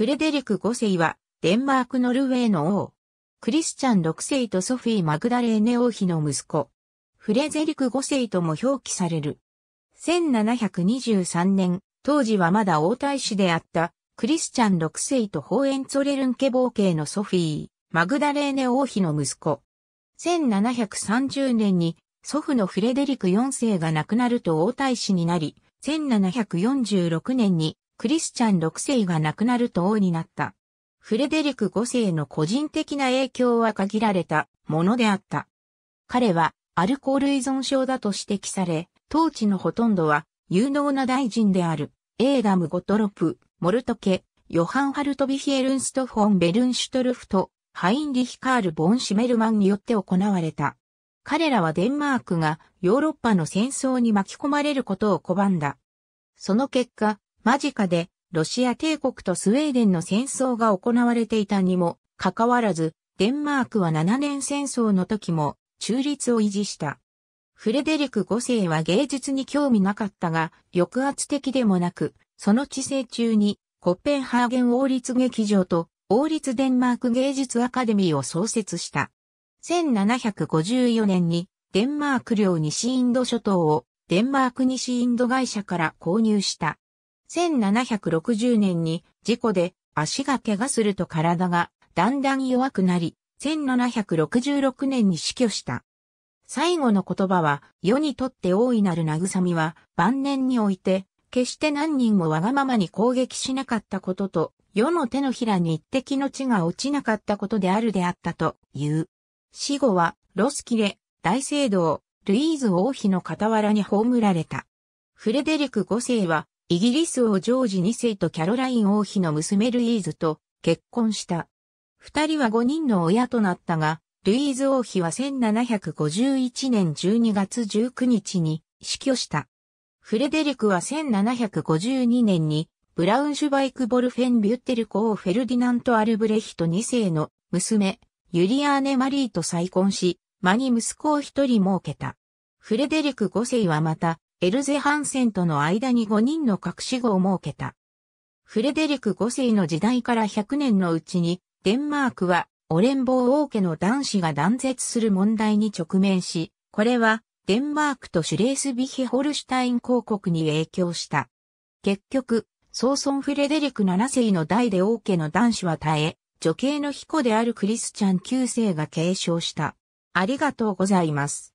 フレデリク5世は、デンマーク・ノルウェーの王。クリスチャン6世とソフィー・マグダレーネ王妃の息子。フレゼリク5世とも表記される。1723年、当時はまだ王太子であった、クリスチャン6世とホーエンツォレルンケ冒険系のソフィー、マグダレーネ王妃の息子。1730年に祖父のフレデリク4世が亡くなると王太子になり、1746年にクリスチャン6世が亡くなると王になった。フレデリク5世の個人的な影響は限られたものであった。彼はアルコール依存症だと指摘され、当地のほとんどは有能な大臣である、エーダム・ゴトロプ、モルトケ、ヨハン・ハルトビヒエルンストフォン・ベルンシュトルフと、ハインリヒカール・ボン・シメルマンによって行われた。彼らはデンマークがヨーロッパの戦争に巻き込まれることを拒んだ。その結果、間近でロシア帝国とスウェーデンの戦争が行われていたにもかかわらず、デンマークは7年戦争の時も中立を維持した。フレデリク5世は芸術に興味なかったが、抑圧的でもなく、その治世中にコッペンハーゲン王立劇場と王立デンマーク芸術アカデミーを創設した。1754年にデンマーク領西インド諸島をデンマーク西インド会社から購入した。1760年に事故で足が怪我すると体がだんだん弱くなり、1766年に死去した。最後の言葉は、世にとって大いなる慰みは、晩年において、決して何人もわがままに攻撃しなかったことと、世の手のひらに一滴の血が落ちなかったことであるであったという。死後は、ロスキレ、大聖堂、ルイーズ王妃の傍らに葬られた。フレデリク五世は、イギリス王ジョージ2世とキャロライン王妃の娘ルイーズと結婚した。二人は五人の親となったが、ルイーズ王妃は1751年12月19日に死去した。フレデリクは1752年にブラウンシュバイク・ボルフェン・ビュッテル公フェルディナント・アルブレヒト2世の娘、ユリアーネ・マリーと再婚し、間に息子を一人設けた。フレデリク5世はまた、エルゼハンセンとの間に5人の隠し子を設けた。フレデリク5世の時代から100年のうちに、デンマークは、オレンボー王家の男子が断絶する問題に直面し、これは、デンマークとシュレースビヒホルシュタイン公国に影響した。結局、ソーソン・フレデリク7世の代で王家の男子は耐え、女系の彦であるクリスチャン9世が継承した。ありがとうございます。